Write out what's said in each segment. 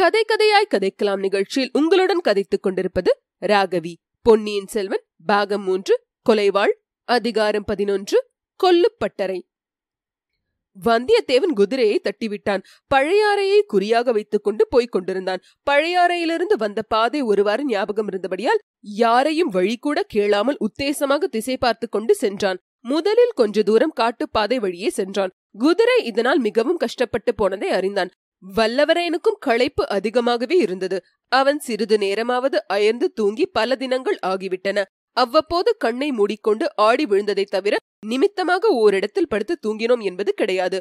கதை கதையாய் கதைக்கலாம் நிகழ்ச்சியில் உங்களுடன் கதைத்துக் கொண்டிருப்பது ராகவி பொன்னியின் செல்வன் பாகம் மூன்று கொலைவாள் அதிகாரம் பதினொன்று கொல்லுப்பட்டறை வந்தியத்தேவன் குதிரையை தட்டிவிட்டான் பழையாறையை குறியாக வைத்துக் கொண்டு போய்க் கொண்டிருந்தான் பழையாறையிலிருந்து வந்த பாதை ஒருவாறு ஞாபகம் இருந்தபடியால் யாரையும் வழி கூட கேளாமல் உத்தேசமாக திசை பார்த்து கொண்டு சென்றான் முதலில் கொஞ்ச தூரம் காட்டுப்பாதை வழியே சென்றான் குதிரை இதனால் மிகவும் கஷ்டப்பட்டு போனதை அறிந்தான் வல்லவரேனுக்கும் களைப்பு அதிகமாகவே இருந்தது அவன் சிறிது நேரமாவது அயர்ந்து தூங்கி பல தினங்கள் ஆகிவிட்டன அவ்வப்போது கண்ணை மூடிக்கொண்டு ஆடி விழுந்ததைத் தவிர நிமித்தமாக ஓரிடத்தில் படுத்து தூங்கினோம் என்பது கிடையாது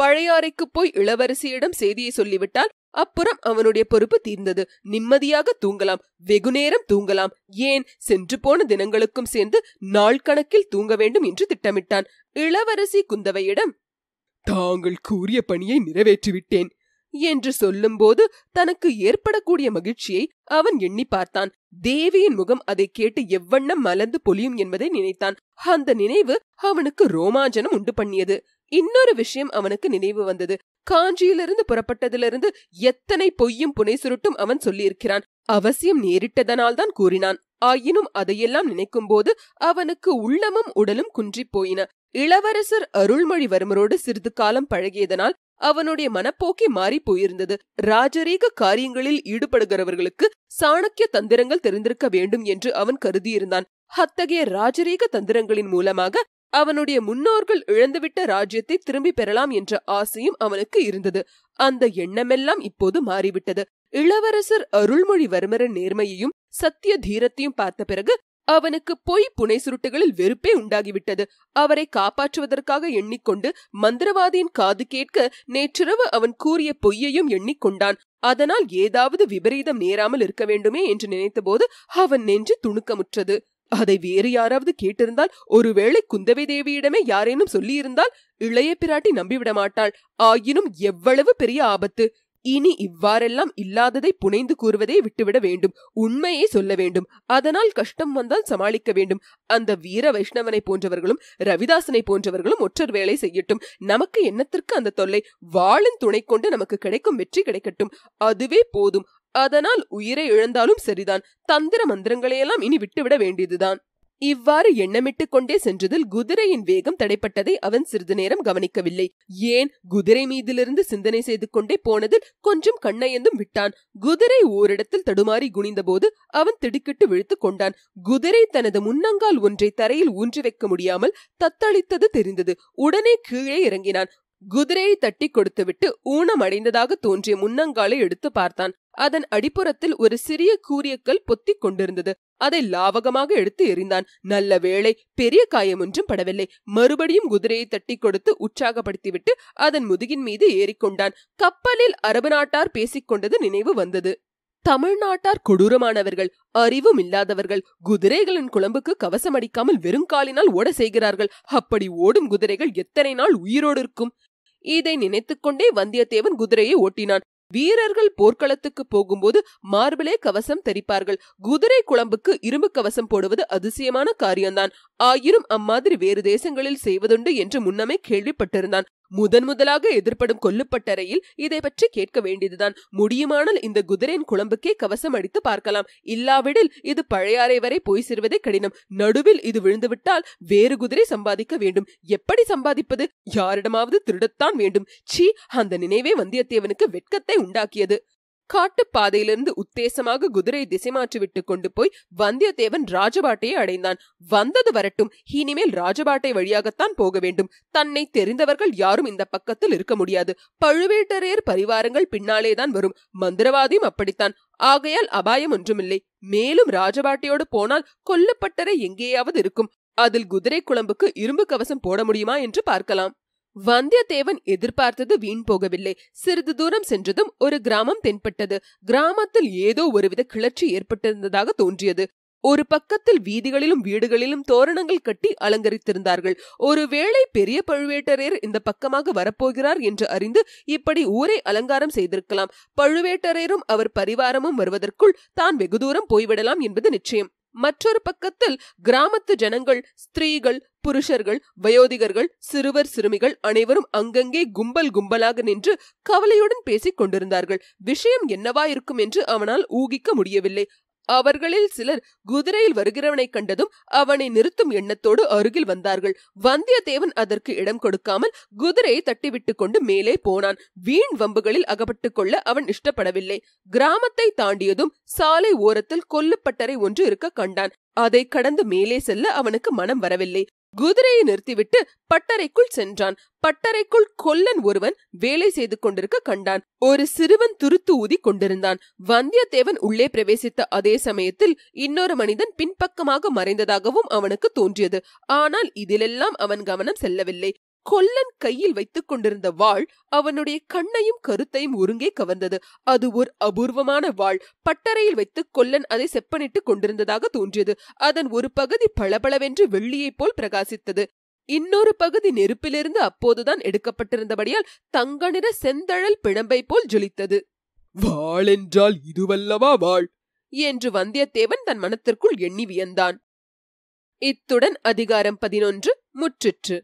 பழையாறைக்கு போய் இளவரசியிடம் செய்தியை சொல்லிவிட்டால் அப்புறம் அவனுடைய பொறுப்பு தீர்ந்தது நிம்மதியாக தூங்கலாம் வெகுநேரம் தூங்கலாம் ஏன் சென்று போன தினங்களுக்கும் சேர்ந்து நாள் கணக்கில் தூங்க வேண்டும் என்று திட்டமிட்டான் இளவரசி குந்தவையிடம் தாங்கள் கூறிய பணியை நிறைவேற்றிவிட்டேன் என்று சொல்லும்போது தனக்கு ஏற்படக்கூடிய மகிழ்ச்சியை அவன் எண்ணி பார்த்தான் தேவியின் முகம் அதை கேட்டு எவ்வண்ணம் மலர்ந்து பொலியும் என்பதை நினைத்தான் அந்த நினைவு அவனுக்கு ரோமாஞ்சனம் உண்டு பண்ணியது இன்னொரு விஷயம் அவனுக்கு நினைவு வந்தது காஞ்சியிலிருந்து புறப்பட்டதிலிருந்து எத்தனை பொய்யும் புனை சுருட்டும் அவன் சொல்லியிருக்கிறான் அவசியம் நேரிட்டதனால் தான் கூறினான் ஆயினும் அதையெல்லாம் நினைக்கும்போது அவனுக்கு உள்ளமும் உடலும் குன்றிப் போயின இளவரசர் அருள்மொழிவர்மரோடு சிறிது காலம் பழகியதனால் அவனுடைய மனப்போக்கி மாறி போயிருந்தது ராஜரீக காரியங்களில் ஈடுபடுகிறவர்களுக்கு சாணக்கிய தந்திரங்கள் தெரிந்திருக்க வேண்டும் என்று அவன் கருதியிருந்தான் அத்தகைய ராஜரீக தந்திரங்களின் மூலமாக அவனுடைய முன்னோர்கள் இழந்துவிட்ட ராஜ்யத்தை திரும்பி பெறலாம் என்ற ஆசையும் அவனுக்கு இருந்தது அந்த எண்ணமெல்லாம் இப்போது மாறிவிட்டது இளவரசர் அருள்மொழிவர்மரின் நேர்மையையும் சத்திய தீரத்தையும் பார்த்த பிறகு அவனுக்கு பொய் புனை சுருட்டுகளில் வெறுப்பே உண்டாகிவிட்டது அவரை காப்பாற்றுவதற்காக எண்ணிக்கொண்டு மந்திரவாதியின் காது கேட்க நேற்றிரவு அவன் கூறிய பொய்யையும் எண்ணிக்கொண்டான் அதனால் ஏதாவது விபரீதம் நேராமல் இருக்க வேண்டுமே என்று நினைத்தபோது அவன் நெஞ்சு துணுக்கமுற்றது அதை வேறு யாராவது கேட்டிருந்தால் ஒருவேளை குந்தவை தேவியிடமே யாரேனும் சொல்லியிருந்தால் இளைய பிராட்டி நம்பிவிட மாட்டாள் ஆயினும் எவ்வளவு பெரிய ஆபத்து இனி இவ்வாறெல்லாம் இல்லாததை புனைந்து கூறுவதை விட்டுவிட வேண்டும் உண்மையை சொல்ல வேண்டும் அதனால் கஷ்டம் வந்தால் சமாளிக்க வேண்டும் அந்த வீர வைஷ்ணவனை போன்றவர்களும் ரவிதாசனை போன்றவர்களும் ஒற்றர் வேலை செய்யட்டும் நமக்கு எண்ணத்திற்கு அந்த தொல்லை வாளின் துணை கொண்டு நமக்கு கிடைக்கும் வெற்றி கிடைக்கட்டும் அதுவே போதும் அதனால் உயிரை இழந்தாலும் சரிதான் தந்திர மந்திரங்களையெல்லாம் இனி விட்டுவிட வேண்டியதுதான் இவ்வாறு எண்ணமிட்டுக் கொண்டே சென்றதில் குதிரையின் வேகம் தடைப்பட்டதை அவன் சிறிது நேரம் கவனிக்கவில்லை ஏன் குதிரை மீதிலிருந்து சிந்தனை செய்து கொண்டே போனதில் கொஞ்சம் கண்ணயந்தும் விட்டான் குதிரை ஓரிடத்தில் தடுமாறி குனிந்தபோது அவன் திடுக்கிட்டு விழுத்து கொண்டான் குதிரை தனது முன்னங்கால் ஒன்றை தரையில் ஊன்றி வைக்க முடியாமல் தத்தளித்தது தெரிந்தது உடனே கீழே இறங்கினான் குதிரையை தட்டி கொடுத்துவிட்டு ஊனம் அடைந்ததாக தோன்றிய முன்னங்காலை எடுத்து பார்த்தான் அதன் அடிப்புறத்தில் ஒரு சிறிய கூரியக்கல் பொத்திக் கொண்டிருந்தது அதை லாவகமாக எடுத்து எறிந்தான் நல்ல வேளை பெரிய காயம் ஒன்றும் படவில்லை மறுபடியும் குதிரையை தட்டி கொடுத்து உற்சாகப்படுத்திவிட்டு அதன் முதுகின் மீது ஏறிக்கொண்டான் கப்பலில் அரபு நாட்டார் பேசிக்கொண்டது நினைவு வந்தது தமிழ்நாட்டார் கொடூரமானவர்கள் அறிவும் இல்லாதவர்கள் குதிரைகளின் குழம்புக்கு கவசம் அடிக்காமல் வெறுங்காலினால் ஓட செய்கிறார்கள் அப்படி ஓடும் குதிரைகள் எத்தனை நாள் உயிரோடு இருக்கும் இதை நினைத்துக்கொண்டே வந்தியத்தேவன் குதிரையை ஓட்டினான் வீரர்கள் போர்க்களத்துக்கு போகும்போது மார்பிலே கவசம் தெரிப்பார்கள் குதிரை குழம்புக்கு இரும்பு கவசம் போடுவது அதிசயமான காரியம்தான் ஆயினும் அம்மாதிரி வேறு தேசங்களில் செய்வதுண்டு என்று முன்னமே கேள்விப்பட்டிருந்தான் முதன் முதலாக எதிர்படும் கொல்லுப்பட்டறையில் இதை பற்றி கேட்க வேண்டியதுதான் முடியுமானால் இந்த குதிரையின் குழம்புக்கே கவசம் அடித்து பார்க்கலாம் இல்லாவிடில் இது பழையாறை வரை போய் சேர்வதே கடினம் நடுவில் இது விழுந்துவிட்டால் வேறு குதிரை சம்பாதிக்க வேண்டும் எப்படி சம்பாதிப்பது யாரிடமாவது திருடத்தான் வேண்டும் சி அந்த நினைவே வந்தியத்தேவனுக்கு வெட்கத்தை உண்டாக்கியது காட்டுப்பாதையிலிருந்து உத்தேசமாக குதிரை திசை மாற்றிவிட்டு கொண்டு போய் வந்தியத்தேவன் ராஜபாட்டையை அடைந்தான் வந்தது வரட்டும் இனிமேல் ராஜபாட்டை வழியாகத்தான் போக வேண்டும் தன்னை தெரிந்தவர்கள் யாரும் இந்த பக்கத்தில் இருக்க முடியாது பழுவேட்டரையர் பரிவாரங்கள் பின்னாலேதான் வரும் மந்திரவாதியும் அப்படித்தான் ஆகையால் அபாயம் ஒன்றுமில்லை மேலும் ராஜபாட்டையோடு போனால் கொல்லப்பட்டரை எங்கேயாவது இருக்கும் அதில் குதிரை குழம்புக்கு இரும்பு கவசம் போட முடியுமா என்று பார்க்கலாம் வந்தியத்தேவன் எதிர்பார்த்தது வீண் போகவில்லை சிறிது தூரம் சென்றதும் ஒரு கிராமம் தென்பட்டது கிராமத்தில் ஏதோ ஒருவித கிளர்ச்சி ஏற்பட்டிருந்ததாக தோன்றியது ஒரு பக்கத்தில் வீதிகளிலும் வீடுகளிலும் தோரணங்கள் கட்டி அலங்கரித்திருந்தார்கள் ஒருவேளை பெரிய பழுவேட்டரையர் இந்த பக்கமாக வரப்போகிறார் என்று அறிந்து இப்படி ஊரை அலங்காரம் செய்திருக்கலாம் பழுவேட்டரையரும் அவர் பரிவாரமும் வருவதற்குள் தான் வெகு தூரம் போய்விடலாம் என்பது நிச்சயம் மற்றொரு பக்கத்தில் கிராமத்து ஜனங்கள் ஸ்திரீகள் புருஷர்கள் வயோதிகர்கள் சிறுவர் சிறுமிகள் அனைவரும் அங்கங்கே கும்பல் கும்பலாக நின்று கவலையுடன் பேசிக் கொண்டிருந்தார்கள் விஷயம் என்னவா இருக்கும் என்று அவனால் ஊகிக்க முடியவில்லை அவர்களில் சிலர் குதிரையில் வருகிறவனை கண்டதும் அவனை நிறுத்தும் எண்ணத்தோடு அருகில் வந்தார்கள் வந்தியத்தேவன் அதற்கு இடம் கொடுக்காமல் குதிரையை தட்டிவிட்டு கொண்டு மேலே போனான் வீண் வம்புகளில் அகப்பட்டுக் கொள்ள அவன் இஷ்டப்படவில்லை கிராமத்தை தாண்டியதும் சாலை ஓரத்தில் கொல்லுப்பட்டறை ஒன்று இருக்க கண்டான் அதை கடந்து மேலே செல்ல அவனுக்கு மனம் வரவில்லை குதிரையை நிறுத்திவிட்டு பட்டறைக்குள் சென்றான் பட்டறைக்குள் கொல்லன் ஒருவன் வேலை செய்து கொண்டிருக்க கண்டான் ஒரு சிறுவன் துருத்து ஊதி கொண்டிருந்தான் வந்தியத்தேவன் உள்ளே பிரவேசித்த அதே சமயத்தில் இன்னொரு மனிதன் பின்பக்கமாக மறைந்ததாகவும் அவனுக்கு தோன்றியது ஆனால் இதிலெல்லாம் அவன் கவனம் செல்லவில்லை கொல்லன் கையில் வைத்துக் கொண்டிருந்த வாள் அவனுடைய கண்ணையும் கருத்தையும் ஒருங்கே கவர்ந்தது அது ஒரு அபூர்வமான வாள் பட்டறையில் வைத்து கொல்லன் அதை செப்பனிட்டுக் கொண்டிருந்ததாக தோன்றியது அதன் ஒரு பகுதி பளபளவென்று வெள்ளியைப் போல் பிரகாசித்தது இன்னொரு பகுதி நெருப்பிலிருந்து அப்போதுதான் எடுக்கப்பட்டிருந்தபடியால் தங்க நிற செந்தழல் பிணம்பை போல் ஜொலித்தது வாள் என்றால் இதுவல்லவா வாள் என்று வந்தியத்தேவன் தன் மனத்திற்குள் எண்ணி வியந்தான் இத்துடன் அதிகாரம் பதினொன்று முற்றிற்று